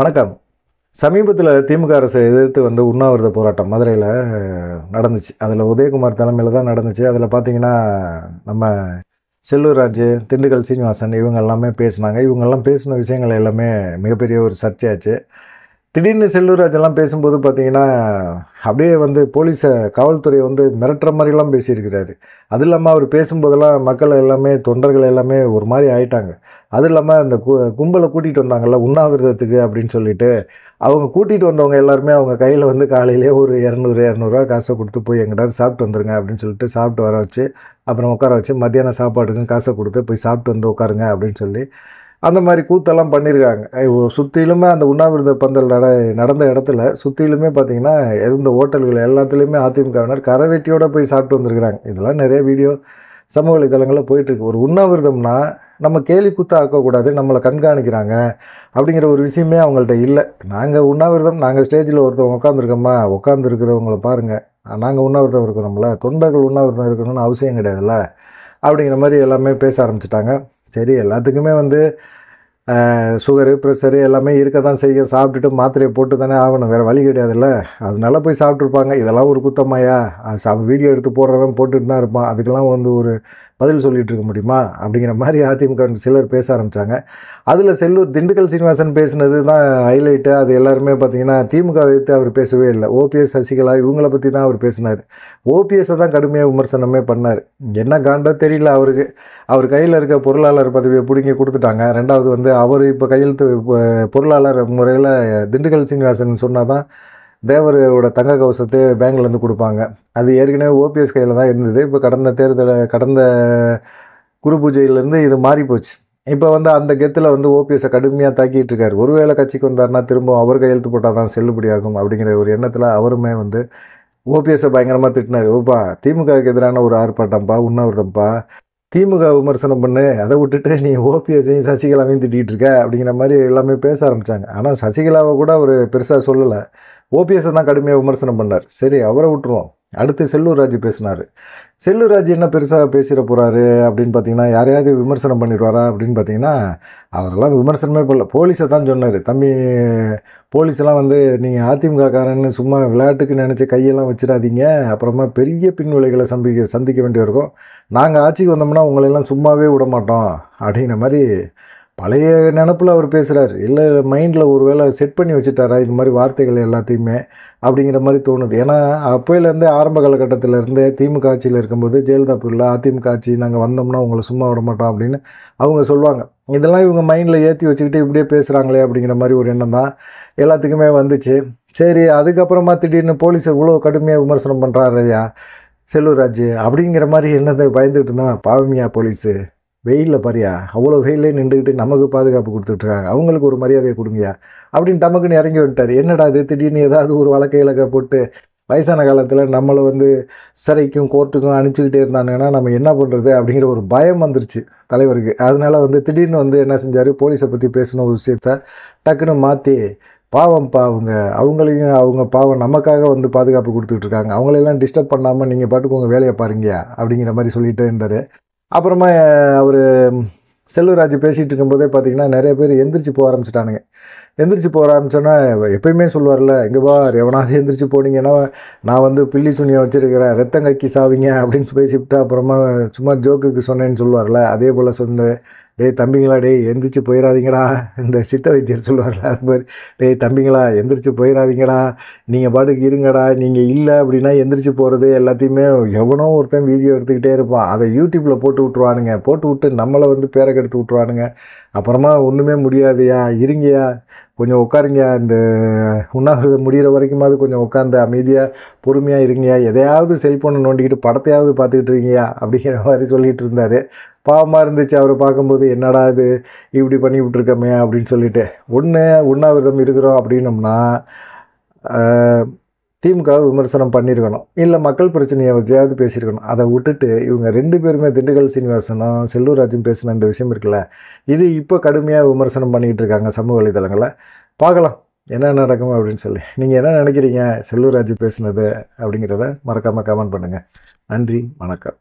வணக்கம் சமீபத்தில் திமுக அரசை எதிர்த்து வந்து உண்ணாவிரத போராட்டம் மதுரையில் நடந்துச்சு அதில் உதயகுமார் தலைமையில் தான் நடந்துச்சு அதில் பார்த்திங்கன்னா நம்ம செல்லூர் திண்டுக்கல் சீனிவாசன் இவங்க எல்லாமே பேசினாங்க இவங்கெல்லாம் பேசின விஷயங்கள் எல்லாமே மிகப்பெரிய ஒரு சர்ச்சையாச்சு திடீர்னு செல்லூராஜெல்லாம் பேசும்போது பார்த்திங்கன்னா அப்படியே வந்து போலீஸை காவல்துறையை வந்து மிரட்டுற மாதிரிலாம் பேசியிருக்கிறாரு அது இல்லாமல் அவர் பேசும்போதெல்லாம் மக்கள் எல்லாமே தொண்டர்கள் எல்லாமே ஒரு மாதிரி ஆயிட்டாங்க அது இல்லாமல் அந்த கு கும்பலை கூட்டிகிட்டு வந்தாங்கள்ல உண்ணாவிரதத்துக்கு அப்படின்னு சொல்லிட்டு அவங்க கூட்டிகிட்டு வந்தவங்க எல்லாருமே அவங்க கையில் வந்து காலையிலே ஒரு இரநூறு இரநூறுவா காசை கொடுத்து போய் எங்கிட்டாவது சாப்பிட்டு வந்துருங்க அப்படின்னு சொல்லிட்டு சாப்பிட்டு வர வச்சு அப்புறம் உட்கார வச்சு மத்தியானம் சாப்பாடுக்கும் காசை கொடுத்து போய் சாப்பிட்டு வந்து உட்காருங்க அப்படின்னு சொல்லி அந்த மாதிரி கூத்தெல்லாம் பண்ணியிருக்காங்க சுற்றிலுமே அந்த உண்ணாவிரத பந்தல் நட நடந்த இடத்துல சுற்றிலுமே பார்த்திங்கன்னா இருந்த ஹோட்டல்கள் எல்லாத்துலேயுமே அதிமுகவினர் கரவேட்டியோடு போய் சாப்பிட்டு வந்திருக்கிறாங்க இதெல்லாம் நிறைய வீடியோ சமூக வலைதளங்களில் போயிட்டுருக்கு ஒரு உண்ணாவிரதம்னா நம்ம கேலி ஆக்கக்கூடாது நம்மளை கண்காணிக்கிறாங்க அப்படிங்கிற ஒரு விஷயமே அவங்கள்ட்ட இல்லை நாங்கள் உண்ணாவிரதம் நாங்கள் ஸ்டேஜில் ஒருத்தவங்க உட்காந்துருக்கோமா உட்காந்துருக்கிறவங்கள பாருங்கள் நாங்கள் உண்ணாவிரதம் இருக்கிறோம்ல தொண்டர்கள் உண்ணாவிரதம் இருக்கணும்னு அவசியம் கிடையாதுல்ல அப்படிங்கிற மாதிரி எல்லாமே பேச ஆரம்பிச்சிட்டாங்க சரி எல்லாத்துக்குமே வந்து சுகரு ப்ரெஷரு எல்லாமே இருக்க தான் செய்யும் சாப்பிட்டுட்டு மாத்திரையை போட்டு தானே ஆகணும் வேறு வழி கிடையாதுல்ல அதனால போய் சாப்பிட்ருப்பாங்க இதெல்லாம் ஒரு குத்தம்மாயா சா வீடியோ எடுத்து போடுறவன் போட்டுட்டு தான் இருப்பான் அதுக்கெல்லாம் வந்து ஒரு பதில் சொல்லிகிட்டு இருக்க முடியுமா அப்படிங்கிற மாதிரி அதிமுக சிலர் பேச ஆரம்பித்தாங்க அதில் செல்லூர் திண்டுக்கல் சீனிவாசன் பேசினது தான் ஹைலைட்டு அது எல்லாருமே பார்த்திங்கன்னா திமுக வைத்து அவர் பேசவே இல்லை ஓபிஎஸ் சசிகலா இவங்கள பற்றி தான் அவர் பேசினார் ஓபிஎஸ்ஸை தான் கடுமையாக விமர்சனமே பண்ணார் என்ன காண்டோ தெரியல அவருக்கு அவர் கையில் இருக்க பொருளாளர் பதவியை பிடுங்கி கொடுத்துட்டாங்க ரெண்டாவது வந்து அவர் இப்போ கையெழுத்து பொருளாளர் முறையில் திண்டுக்கல் சீனிவாசன் சொன்னால் தான் தேவரோட தங்க கவசத்தை பேங்க்லேருந்து கொடுப்பாங்க அது ஏற்கனவே ஓபிஎஸ் கையில் தான் இருந்தது இப்போ கடந்த தேர்தல் கடந்த குரு பூஜையிலேருந்து இது மாறி போச்சு இப்போ வந்து அந்த கெத்தில் வந்து ஓபிஎஸை கடுமையாக தாக்கிட்டு இருக்காரு ஒருவேளை கட்சிக்கு வந்தார்னா திரும்ப அவர் கையெழுத்து போட்டால் தான் செல்லுபடியாகும் அப்படிங்கிற ஒரு எண்ணத்தில் அவருமே வந்து ஓபிஎஸ்ஸை பயங்கரமாக திட்டினார் ஓப்பா திமுகவுக்கு எதிரான ஒரு ஆர்ப்பாட்டம்ப்பா உண்ணாவிரதம்ப்பா திமுக விமர்சனம் பண்ணு அதை விட்டுட்டு நீ ஓபிஎஸையும் சசிகலாவையும் திட்டிகிட்டு இருக்க அப்படிங்கிற மாதிரி எல்லாமே பேச ஆரம்பித்தாங்க ஆனால் சசிகலாவை கூட அவர் பெருசாக சொல்லலை ஓபிஎஸை தான் கடுமையாக விமர்சனம் பண்ணார் சரி அவரை விட்டுருவோம் அடுத்து செல்லூர் ராஜ் பேசினார் செல்லூர் ராஜ் என்ன பெருசாக பேசிட போகிறாரு அப்படின்னு பார்த்தீங்கன்னா யாரையாவது விமர்சனம் பண்ணிடுவாரா அப்படின்னு பார்த்தீங்கன்னா அவரெல்லாம் விமர்சனமே பண்ணல போலீஸை தான் சொன்னார் தம்பி போலீஸெல்லாம் வந்து நீங்கள் அதிமுகக்காரன்னு சும்மா விளையாட்டுக்கு நினச்சி கையெல்லாம் வச்சிடாதீங்க அப்புறமா பெரிய பின்விளைகளை சம்பிக்க சந்திக்க வேண்டியிருக்கும் நாங்கள் ஆட்சிக்கு வந்தோம்னா உங்களையெல்லாம் சும்மாவே விட மாட்டோம் அப்படிங்கிற மாதிரி பழைய நினப்பில் அவர் பேசுகிறார் இல்லை மைண்டில் ஒரு வேளை செட் பண்ணி வச்சுட்டாரா இது மாதிரி வார்த்தைகள் எல்லாத்தையுமே அப்படிங்கிற மாதிரி தோணுது ஏன்னா அப்போயிலேருந்தே ஆரம்ப காலகட்டத்திலேருந்தே திமுக ஆட்சியில் இருக்கும்போது ஜெயலலிதா பிள்ளை அதிமுக ஆட்சி நாங்கள் வந்தோம்னா உங்களை சும்மா விட மாட்டோம் அப்படின்னு அவங்க சொல்லுவாங்க இதெல்லாம் இவங்க மைண்டில் ஏற்றி வச்சுக்கிட்டு இப்படியே பேசுகிறாங்களே அப்படிங்கிற மாதிரி ஒரு எண்ணம் தான் எல்லாத்துக்குமே வந்துச்சு சரி அதுக்கப்புறமா திடீர்னு போலீஸ் இவ்வளோ கடுமையாக விமர்சனம் பண்ணுறாரு ஐயா செல்லூர் ராஜ் அப்படிங்கிற மாதிரி என்னதை பயந்துகிட்டு இருந்தேன் பாவமியா போலீஸு வெயிலில் பாரியா அவ்வளோ வெயிலே நின்றுக்கிட்டு நமக்கு பாதுகாப்பு கொடுத்துட்ருக்காங்க அவங்களுக்கு ஒரு மரியாதையை கொடுங்கயா அப்படின்னு டமக்குன்னு இறங்கி வந்துட்டார் என்னடா அது திடீர்னு ஏதாவது ஒரு வழக்கை இலக்கை போட்டு வயசான காலத்தில் நம்மளை வந்து சிறைக்கும் கோர்ட்டுக்கும் அனுப்பிச்சிக்கிட்டே இருந்தானுங்கன்னா நம்ம என்ன பண்ணுறது அப்படிங்கிற ஒரு பயம் வந்துருச்சு தலைவருக்கு அதனால் வந்து திடீர்னு வந்து என்ன செஞ்சார் போலீஸை பற்றி பேசின ஒரு விஷயத்த டக்குன்னு மாற்றி பாவம்ப்பா அவங்க அவங்களையும் அவங்க பாவம் நமக்காக வந்து பாதுகாப்பு கொடுத்துட்ருக்காங்க அவங்களெல்லாம் டிஸ்டர்ப் பண்ணாமல் நீங்கள் பாட்டுக்கு உங்கள் வேலையை பாருங்கயா அப்படிங்கிற மாதிரி சொல்லிகிட்டே இருந்தார் அப்புறமா அவர் செல்வராஜ் பேசிகிட்டு இருக்கும்போதே பார்த்திங்கன்னா நிறைய பேர் எந்திரிச்சு போக ஆரம்பிச்சிட்டானுங்க எந்திரிச்சு போக ஆரம்பிச்சோன்னா எப்பயுமே சொல்லுவார்ல எங்கே எவனாவது எந்திரிச்சு போனீங்கன்னா நான் வந்து பில்லி சுனியை வச்சுருக்கிறேன் ரத்தம் கக்கி சாவிங்க அப்படின்னு பேசிவிட்டு அப்புறமா சும்மா ஜோக்குக்கு சொன்னேன்னு சொல்லுவார்ல அதே போல் சொன்னது டேய் தம்பிங்களா டேய் எந்திரிச்சு போயிடாதீங்கடா இந்த சித்த வைத்தியர் சொல்லுவார்ல அது மாதிரி டேய் தம்பிங்களா எந்திரிச்சு போயிடாதீங்கடா நீங்கள் பாட்டுக்கு இருங்கடா நீங்கள் இல்லை அப்படின்னா எந்திரிச்சு போகிறது எல்லாத்தையுமே எவனோ ஒருத்தன் வீடியோ எடுத்துக்கிட்டே இருப்பான் அதை யூடியூப்பில் போட்டு விட்ருவானுங்க போட்டு விட்டு நம்மளை வந்து பேரை விட்ருவானுங்க அப்புறமா ஒன்றுமே முடியாதையா இருங்கயா கொஞ்சம் உட்காருங்க இந்த உண்ணாவிரதம் முடிகிற வரைக்கும் அது கொஞ்சம் உட்காந்து அமைதியாக பொறுமையாக இருங்கயா எதையாவது செல்ஃபோனை நோண்டிக்கிட்டு படத்தையாவது பார்த்துக்கிட்டு இருக்கீங்க அப்படிங்கிற மாதிரி சொல்லிகிட்டு இருந்தார் பாவமாக இருந்துச்சு அவரை பார்க்கும்போது என்னடா இது இப்படி பண்ணி விட்டுருக்கமே அப்படின்னு சொல்லிட்டு ஒன்று உண்ணாவிரதம் இருக்கிறோம் அப்படின்னோம்னா திமுக விமர்சனம் பண்ணியிருக்கணும் இல்லை மக்கள் பிரச்சனையை வச்சியாவது பேசியிருக்கணும் அதை விட்டுட்டு இவங்க ரெண்டு பேருமே திண்டுக்கல் சீனிவாசனும் செல்லூராஜும் பேசின இந்த விஷயம் இருக்குல்ல இது இப்போ கடுமையாக விமர்சனம் பண்ணிக்கிட்டு இருக்காங்க சமூக வலைதளங்களை பார்க்கலாம் என்ன நடக்கும் அப்படின்னு சொல்லி நீங்கள் என்ன நினைக்கிறீங்க செல்லூராஜ் பேசுனது அப்படிங்கிறத மறக்காமல் கமெண்ட் பண்ணுங்கள் நன்றி வணக்கம்